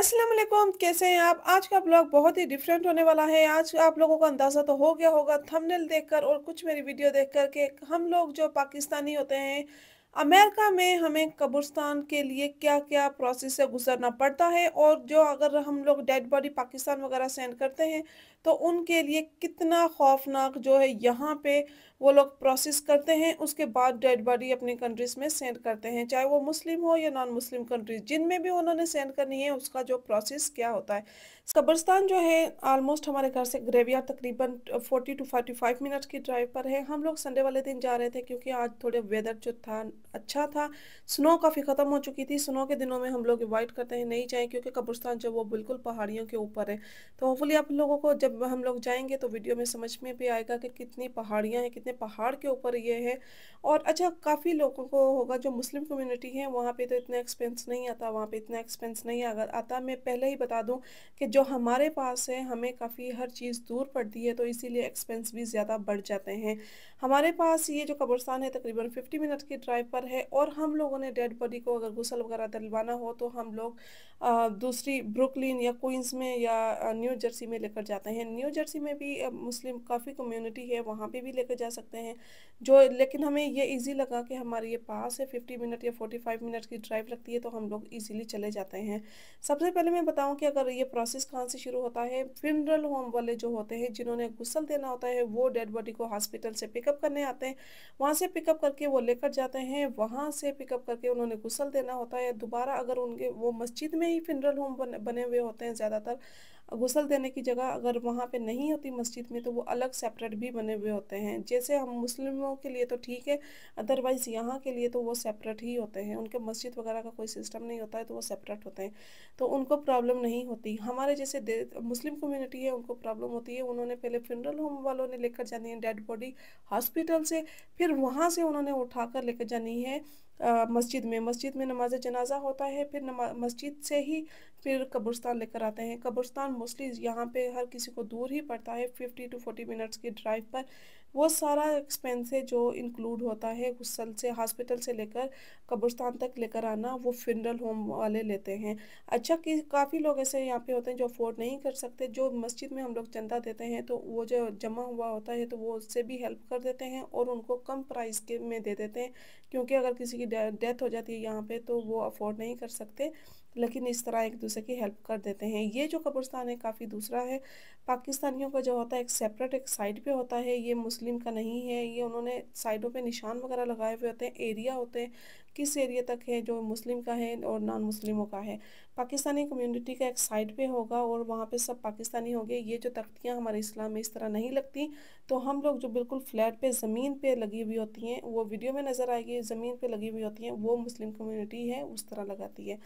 असलम कैसे हैं आप आज का ब्लॉग बहुत ही डिफरेंट होने वाला है आज आप लोगों का अंदाज़ा तो हो गया होगा थंबनेल देखकर और कुछ मेरी वीडियो देखकर कि हम लोग जो पाकिस्तानी होते हैं अमेरिका में हमें कब्रस्तान के लिए क्या क्या प्रोसेस से गुजरना पड़ता है और जो अगर हम लोग डेड बॉडी पाकिस्तान वगैरह सेंड करते हैं तो उनके लिए कितना खौफनाक जो है यहाँ पे वो लोग प्रोसेस करते हैं उसके बाद डेड बॉडी अपनी कंट्रीज़ में सेंड करते हैं चाहे वो मुस्लिम हो या नॉन मुस्लिम कंट्रीज जिनमें भी उन्होंने सेंड करनी है उसका जो प्रोसेस क्या होता है कब्रस्तान जो है आलमोस्ट हमारे घर से ग्रेवियार तकरीबन forty to forty five minute की ड्राइव पर है हम लोग संडे वाले दिन जा रहे थे क्योंकि आज थोड़े वेदर जो था अच्छा था स्नो काफ़ी ख़त्म हो चुकी थी स्नो के दिनों में हम लोग अवॉइड करते हैं नहीं जाएँ क्योंकि कब्रस्तान जो वो बिल्कुल पहाड़ियों के ऊपर है तो होपफुली आप लोगों को जब जब हम लोग जाएंगे तो वीडियो में समझ में भी आएगा कि कितनी पहाड़ियाँ हैं कितने पहाड़ के ऊपर ये है और अच्छा काफ़ी लोगों को होगा जो मुस्लिम कम्युनिटी है वहाँ पे तो इतना एक्सपेंस नहीं आता वहाँ पे इतना एक्सपेंस नहीं आता मैं पहले ही बता दूँ कि जो हमारे पास है हमें काफ़ी हर चीज़ दूर पड़ती है तो इसीलिए एक्सपेंस भी ज़्यादा बढ़ जाते हैं हमारे पास ये जो कब्रस्तान है तकरीबन फिफ्टी मिनट की ड्राइव पर है और हम लोगों ने डेड बॉडी को अगर गुसल वगैरह दिलवाना हो तो हम लोग दूसरी ब्रुकलिन या क्वींस में या न्यू जर्सी में लेकर जाते हैं हैं न्यू जर्सी में भी मुस्लिम काफ़ी कम्युनिटी है वहाँ पे भी लेकर जा सकते हैं जो लेकिन हमें ये इजी लगा कि हमारे ये पास है फिफ्टी मिनट या फोर्टी फाइव मिनट की ड्राइव लगती है तो हम लोग ईजिली चले जाते हैं सबसे पहले मैं बताऊँ कि अगर ये प्रोसेस कहाँ से शुरू होता है फिनरल होम वाले जो होते हैं जिन्होंने गुस्सल देना होता है वो डेड बॉडी को हॉस्पिटल से पिकअप करने आते हैं वहाँ से पिकअप करके वो लेकर जाते हैं वहाँ से पिकअप करके उन्होंने गुस्सल देना होता है दोबारा अगर उनके वो मस्जिद में ही फिनरल होम बने हुए होते हैं ज़्यादातर गुसल देने की जगह अगर वहाँ पे नहीं होती मस्जिद में तो वो अलग सेपरेट भी बने हुए होते हैं जैसे हम मुस्लिमों के लिए तो ठीक है अदरवाइज़ यहाँ के लिए तो वो सेपरेट ही होते हैं उनके मस्जिद वगैरह का कोई सिस्टम नहीं होता है तो वो सेपरेट होते हैं तो उनको प्रॉब्लम नहीं होती हमारे जैसे मुस्लिम कम्यूनिटी है उनको प्रॉब्लम होती है उन्होंने पहले फ्यूनरल होम वालों ने लेकर जानी है डेड बॉडी हॉस्पिटल से फिर वहाँ से उन्होंने उठा कर लेकर जानी है मस्जिद में मस्जिद में नमाज जनाजा होता है फिर मस्जिद से ही फिर कब्रस्तान लेकर आते हैं कब्रस्तान मोस्टली यहाँ पे हर किसी को आपको दूर ही पड़ता है फिफ्टी टू फोर्टी मिनट्स की ड्राइव पर वो सारा एक्सपेंस है जो इंक्लूड होता है गुस्सल से हॉस्पिटल से लेकर कब्रस्तान तक लेकर आना वो फिनरल होम वाले लेते हैं अच्छा कि काफ़ी लोग ऐसे यहाँ पे होते हैं जो अफोर्ड नहीं कर सकते जो मस्जिद में हम लोग चंदा देते हैं तो वो जो जमा हुआ होता है तो वो उससे भी हेल्प कर देते हैं और उनको कम प्राइस के में दे देते हैं क्योंकि अगर किसी की डेथ हो जाती है यहाँ पर तो वो अफोर्ड नहीं कर सकते लेकिन इस तरह एक दूसरे की हेल्प कर देते हैं ये जो कब्रस्तान है काफ़ी दूसरा है पाकिस्तानियों का जो होता है एक सेपरेट एक साइड पे होता है ये मुस्लिम का नहीं है ये उन्होंने साइडों पे निशान वगैरह लगाए हुए होते हैं एरिया होते हैं किस एरिया तक है जो मुस्लिम का है और नॉन मुस्लिमों का है पाकिस्तानी कम्यूनिटी का एक साइड पर होगा और वहाँ पर सब पाकिस्तानी होंगे ये जो तख्तियाँ हमारे इस्लाम में इस तरह नहीं लगती तो हम लोग जो बिल्कुल फ्लैट पर ज़मीन पर लगी हुई होती हैं वो वीडियो में नज़र आएगी ज़मीन पर लगी हुई होती हैं वो मुस्लिम कम्यूनिटी है उस तरह लगाती है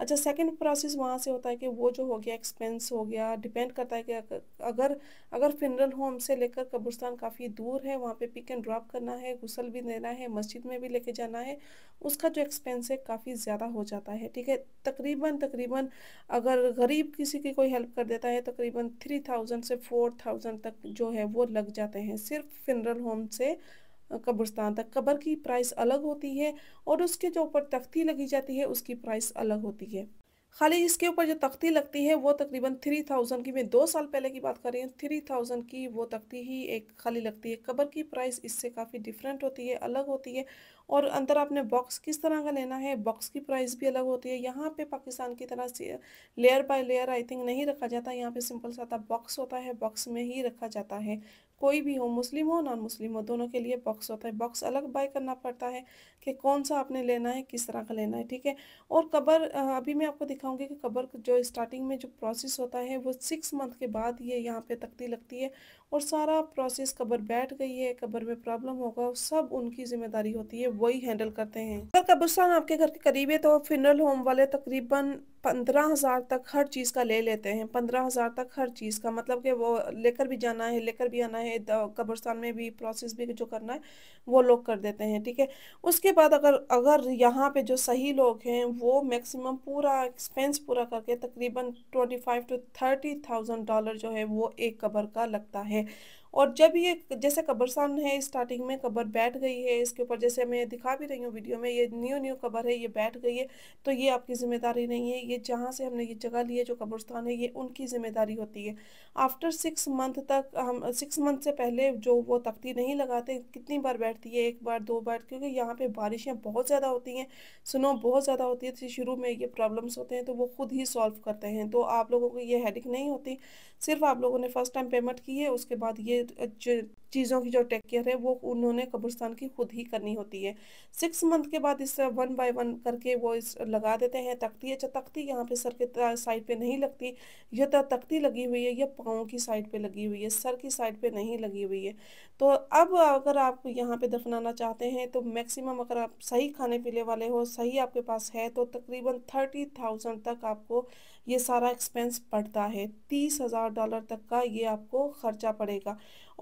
अच्छा सेकंड प्रोसेस वहाँ से होता है कि वो जो हो गया एक्सपेंस हो गया डिपेंड करता है कि अगर अगर फिनरल होम से लेकर कब्रस्तान काफ़ी दूर है वहाँ पे पिक एंड ड्रॉप करना है गुसल भी देना है मस्जिद में भी लेके जाना है उसका जो एक्सपेंस है काफ़ी ज़्यादा हो जाता है ठीक है तकरीबन तकरीबन अगर गरीब किसी की कोई हेल्प कर देता है तकरीबन थ्री थाउजेंड से फोर थाउजेंड तक जो है वो लग जाते हैं सिर्फ फिनरल होम से कब्रस्तान तक कब्र की प्राइस अलग होती है और उसके जो ऊपर तख्ती लगी जाती है उसकी प्राइस अलग होती है खाली इसके ऊपर जो तख्ती लगती है वो तकरीबन थ्री थाउजेंड की मैं दो साल पहले की बात कर रही हूँ थ्री थाउजेंड की वो तख्ती ही एक खाली लगती है कबर की प्राइस इससे काफ़ी डिफरेंट होती है अलग होती है और अंदर आपने बॉक्स किस तरह का लेना है बॉक्स की प्राइस भी अलग होती है यहाँ पे पाकिस्तान की तरह से layer by layer I think नहीं रखा जाता यहाँ पे सिंपल सा बॉक्स होता है बॉक्स में ही रखा जाता है कोई भी हो मुस्लिम हो नॉन मुस्लिम हो दोनों के लिए बॉक्स होता है बॉक्स अलग बाय करना पड़ता है कि कौन सा आपने लेना है किस तरह का लेना है ठीक है और कबर अभी मैं आपको दिखाऊंगी कि कबर जो स्टार्टिंग में जो प्रोसेस होता है वो सिक्स मंथ के बाद ये यहाँ पे तख्ती लगती है और सारा प्रोसेस कबर बैठ गई है कबर में प्रॉब्लम होगा सब उनकी जिम्मेदारी होती है वही हैंडल करते हैं अगर कब्रस्तान आपके घर के करीब है तो फिनरल होम वाले तकरीबन पंद्रह हज़ार तक हर चीज़ का ले लेते हैं पंद्रह हज़ार तक हर चीज़ का मतलब कि वो लेकर भी जाना है लेकर भी आना है कब्रस्तान में भी प्रोसेस भी जो करना है वो लोग कर देते हैं ठीक है उसके बाद अगर अगर यहाँ पे जो सही लोग हैं वो मैक्सिमम पूरा एक्सपेंस पूरा करके तकरीबन twenty five to thirty thousand dollar जो है वो एक कबर का लगता है है और जब ये जैसे कब्रस्तान है स्टार्टिंग में कबर बैठ गई है इसके ऊपर जैसे मैं दिखा भी रही हूँ वीडियो में ये न्यू न्यू कबर है ये बैठ गई है तो ये आपकी ज़िम्मेदारी नहीं है ये जहाँ से हमने ये जगह ली है जो कब्रस्तान है ये उनकी ज़िम्मेदारी होती है आफ्टर सिक्स मंथ तक हम सिक्स मंथ से पहले जो वो तख्ती नहीं लगाते कितनी बार बैठती है एक बार दो बार क्योंकि यहाँ पर बारिशें बहुत ज़्यादा होती हैं स्नो बहुत ज़्यादा होती है तो शुरू में ये प्रॉब्लम्स होते हैं तो वो खुद ही सॉल्व करते हैं तो आप लोगों को ये हेडिक नहीं होती सिर्फ आप लोगों ने फर्स्ट टाइम पेमेंट की है उसके बाद ये चीज़ों की जो टेक केयर है वो उन्होंने कब्रिस्तान की खुद ही करनी होती है सिक्स मंथ के बाद इस वन बाय वन करके वो इस लगा देते हैं तख्ती अच्छा तख्ती यहाँ पे सर के साइड पे नहीं लगती यह तो तख्ती लगी हुई है यह पाँव की साइड पे लगी हुई है सर की साइड पे नहीं लगी हुई है तो अब अगर आप यहाँ पे दफनाना चाहते हैं तो मैक्सिमम अगर आप सही खाने पीने वाले हो सही आपके पास है तो तकरीबन थर्टी तक आपको ये सारा एक्सपेंस पड़ता है तीस हज़ार डॉलर तक का ये आपको ख़र्चा पड़ेगा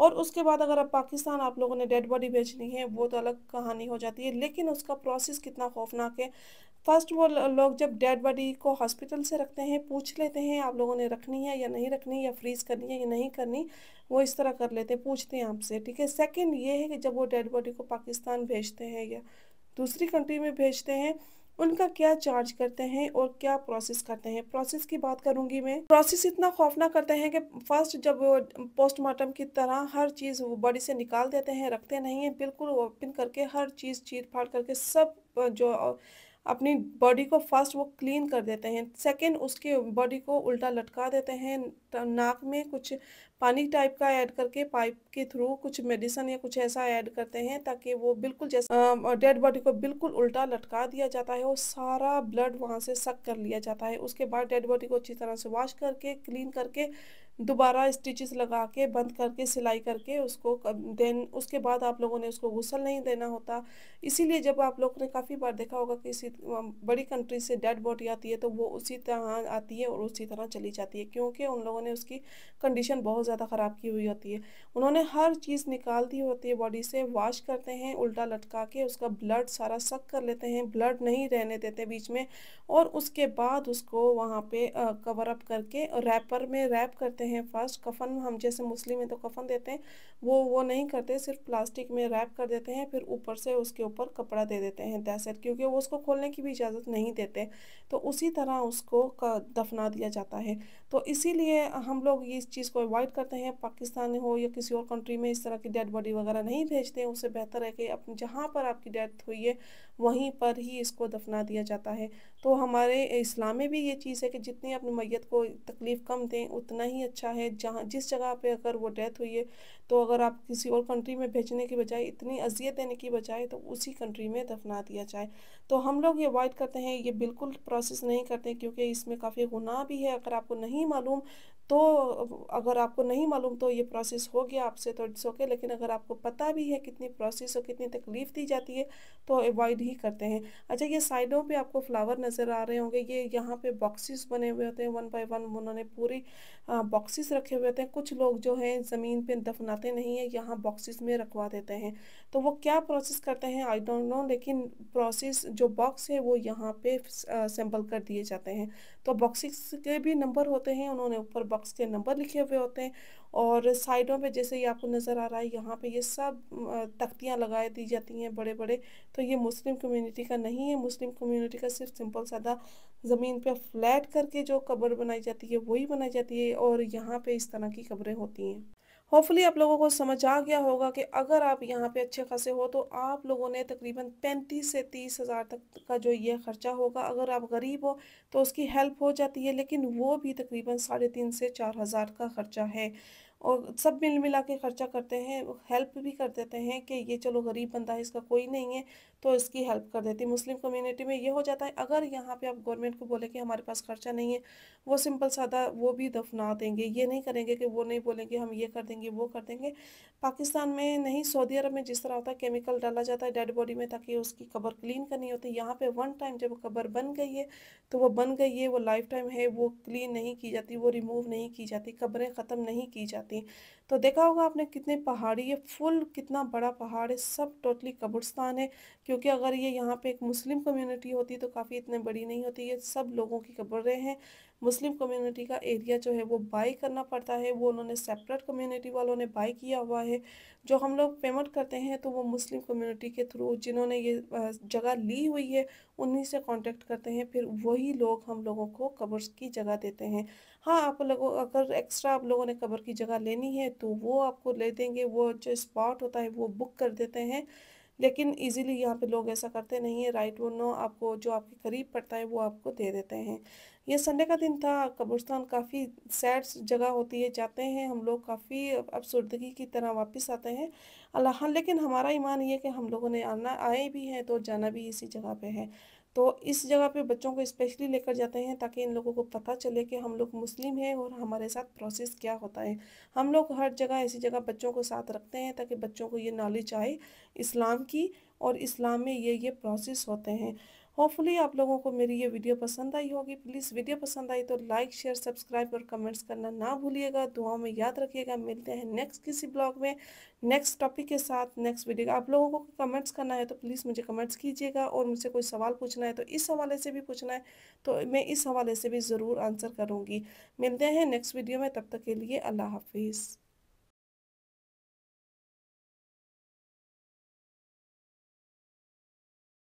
और उसके बाद अगर आप पाकिस्तान आप लोगों ने डेड बॉडी बेचनी है वो तो अलग कहानी हो जाती है लेकिन उसका प्रोसेस कितना खौफनाक है फर्स्ट वो लोग जब डेड बॉडी को हॉस्पिटल से रखते हैं पूछ लेते हैं आप लोगों ने रखनी है या नहीं रखनी या फ्रीज़ करनी है या नहीं करनी वो इस तरह कर लेते हैं पूछते हैं आपसे ठीक है सेकेंड ये है कि जब वो डेड बॉडी को पाकिस्तान भेजते हैं या दूसरी कंट्री में भेजते हैं उनका क्या चार्ज करते हैं और क्या प्रोसेस करते हैं प्रोसेस की बात करूंगी मैं प्रोसेस इतना खौफना करते हैं कि फर्स्ट जब पोस्टमार्टम की तरह हर चीज़ बॉडी से निकाल देते हैं रखते नहीं है बिल्कुल ओपन करके हर चीज़ चीर फाड़ करके सब जो अपनी बॉडी को फर्स्ट वो क्लीन कर देते हैं सेकंड उसके बॉडी को उल्टा लटका देते हैं नाक में कुछ पानी टाइप का ऐड करके पाइप के थ्रू कुछ मेडिसन या कुछ ऐसा ऐड करते हैं ताकि वो बिल्कुल जैसा डेड बॉडी को बिल्कुल उल्टा लटका दिया जाता है और सारा ब्लड वहाँ से सक कर लिया जाता है उसके बाद डेड बॉडी को अच्छी तरह से वॉश करके क्लीन करके दोबारा स्टिचेस लगा के बंद करके सिलाई करके उसको देन उसके बाद आप लोगों ने उसको गुसल नहीं देना होता इसीलिए जब आप लोग ने काफ़ी बार देखा होगा कि किसी बड़ी कंट्री से डेड बॉडी आती है तो वो उसी तरह आती है और उसी तरह चली जाती है क्योंकि उन लोगों ने उसकी कंडीशन बहुत ज़्यादा ख़राब की हुई होती है उन्होंने हर चीज़ निकाल दी होती है बॉडी से वॉश करते हैं उल्टा लटका के उसका ब्लड सारा सक कर लेते हैं ब्लड नहीं रहने देते बीच में और उसके बाद उसको वहाँ पर कवरअप करके रैपर में रैप करते करते हैं फर्स्ट कफन हम जैसे मुस्लिम हैं तो कफन देते हैं वो वो नहीं करते सिर्फ प्लास्टिक में रैप कर देते हैं फिर ऊपर से उसके ऊपर कपड़ा दे देते हैं दैसेट क्योंकि वो उसको खोलने की भी इजाज़त नहीं देते तो उसी तरह उसको दफना दिया जाता है तो इसीलिए हम लोग इस चीज़ को अवॉइड करते हैं पाकिस्तान हो या किसी और कंट्री में इस तरह की डेड बॉडी वगैरह नहीं भेजते उससे बेहतर है कि अपनी जहाँ पर आपकी डेथ हुई है वहीं पर ही इसको दफना दिया जाता है तो हमारे इस्लाम में भी ये चीज़ है कि जितनी अपनी मैत को तकलीफ़ कम दें उतना ही अच्छा है जहाँ जिस जगह पे अगर वो डेथ हुई है तो अगर आप किसी और कंट्री में भेजने की बजाय इतनी अजियत देने की बजाय तो उसी कंट्री में दफना दिया जाए तो हम लोग ये अवॉइड करते हैं ये बिल्कुल प्रोसेस नहीं करते क्योंकि इसमें काफ़ी गुनाह भी है अगर आपको नहीं मालूम तो अगर आपको नहीं मालूम तो ये प्रोसेस हो गया आपसे तो इट्स ओके लेकिन अगर आपको पता भी है कितनी प्रोसेस और कितनी तकलीफ़ दी जाती है तो अवॉइड ही करते हैं अच्छा ये साइडों पे आपको फ्लावर नज़र आ रहे होंगे ये यहाँ पे बॉक्सेस बने हुए होते हैं वन बाय वन उन्होंने पूरी बॉक्सेस रखे हुए होते हैं कुछ लोग जो हैं ज़मीन पर दफनाते नहीं हैं यहाँ बॉक्सिस में रखवा देते हैं तो वो क्या प्रोसेस करते हैं आई डोंट नो लेकिन प्रोसेस जो बॉक्स है वो यहाँ पर सैम्पल कर दिए जाते हैं तो बॉक्सिस के भी नंबर होते हैं उन्होंने ऊपर बॉक्स के नंबर लिखे हुए होते हैं और साइडों पे जैसे ये आपको नज़र आ रहा है यहाँ पे ये सब तख्तियाँ लगाए दी जाती हैं बड़े बड़े तो ये मुस्लिम कम्युनिटी का नहीं है मुस्लिम कम्युनिटी का सिर्फ सिंपल सादा ज़मीन पे फ्लैट करके जो कब्र बनाई जाती है वही बनाई जाती है और यहाँ पे इस तरह की कब्रें होती हैं होपफुली आप लोगों को समझ आ गया होगा कि अगर आप यहाँ पे अच्छे खासे हो तो आप लोगों ने तकरीबन पैंतीस से तीस हज़ार तक का जो ये ख़र्चा होगा अगर आप गरीब हो तो उसकी हेल्प हो जाती है लेकिन वो भी तकरीबन साढ़े तीन से चार हज़ार का ख़र्चा है और सब मिल मिला के ख़र्चा करते हैं हेल्प भी कर देते हैं कि ये चलो गरीब बंदा है इसका कोई नहीं है तो इसकी हेल्प कर देती मुस्लिम कम्युनिटी में ये हो जाता है अगर यहाँ पे आप गवर्नमेंट को बोले कि हमारे पास खर्चा नहीं है वो सिंपल सादा वो भी दफना देंगे ये नहीं करेंगे कि वो नहीं बोलेंगे हम ये कर देंगे वो कर देंगे पाकिस्तान में नहीं सऊदी अरब में जिस तरह होता है केमिकल डाला जाता है डेड बॉडी में ताकि उसकी कबर क्लीन करनी होती है यहाँ पर वन टाइम जब कबर बन गई है तो वो बन गई है वो लाइफ टाइम है वो क्लीन नहीं की जाती वो रिमूव नहीं की जाती कबरें ख़त्म नहीं की जाती तो देखा होगा आपने कितने पहाड़ी ये फुल कितना बड़ा पहाड़ है सब टोटली कब्रस्तान है क्योंकि अगर ये यहाँ पे एक मुस्लिम कम्युनिटी होती तो काफ़ी इतने बड़ी नहीं होती ये सब लोगों की कब्रें हैं मुस्लिम कम्युनिटी का एरिया जो है वो बाई करना पड़ता है वो उन्होंने सेपरेट कम्युनिटी वालों ने बाई किया हुआ है जो हम लोग पेमेंट करते हैं तो वो मुस्लिम कम्युनिटी के थ्रू जिन्होंने ये जगह ली हुई है उन्हीं से कांटेक्ट करते हैं फिर वही लोग हम लोगों को कब्र की जगह देते हैं हाँ आप लोगों अगर एक्स्ट्रा आप लोगों ने कब्र की जगह लेनी है तो वो आपको ले देंगे वो जो स्पॉट होता है वो बुक कर देते हैं लेकिन इजीली यहाँ पे लोग ऐसा करते नहीं है राइट वो नो आपको जो आपके करीब पड़ता है वो आपको दे देते हैं ये संडे का दिन था कब्रस्तान काफ़ी सैड जगह होती है जाते हैं हम लोग काफ़ी अबसुर्दगी की तरह वापस आते हैं अल्लाह लेकिन हमारा ईमान ये कि हम लोगों ने आना आए भी हैं तो जाना भी इसी जगह पे है तो इस जगह पे बच्चों को स्पेशली लेकर जाते हैं ताकि इन लोगों को पता चले कि हम लोग मुस्लिम हैं और हमारे साथ प्रोसेस क्या होता है हम लोग हर जगह ऐसी जगह बच्चों को साथ रखते हैं ताकि बच्चों को ये नॉलेज आए इस्लाम की और इस्लाम में ये ये प्रोसेस होते हैं होपफुली आप लोगों को मेरी ये वीडियो पसंद आई होगी प्लीज़ वीडियो पसंद आई तो लाइक शेयर सब्सक्राइब और कमेंट्स करना ना भूलिएगा दुआओं में याद रखिएगा मिलते हैं नेक्स्ट किसी ब्लॉग में नेक्स्ट टॉपिक के साथ नेक्स्ट वीडियो आप लोगों को कमेंट्स करना है तो प्लीज़ मुझे कमेंट्स कीजिएगा और मुझसे कोई सवाल पूछना है तो इस हवाले से भी पूछना है तो मैं इस हवाले से भी ज़रूर आंसर करूँगी मिलते हैं नेक्स्ट वीडियो में तब तक के लिए अल्लाह हाफिज़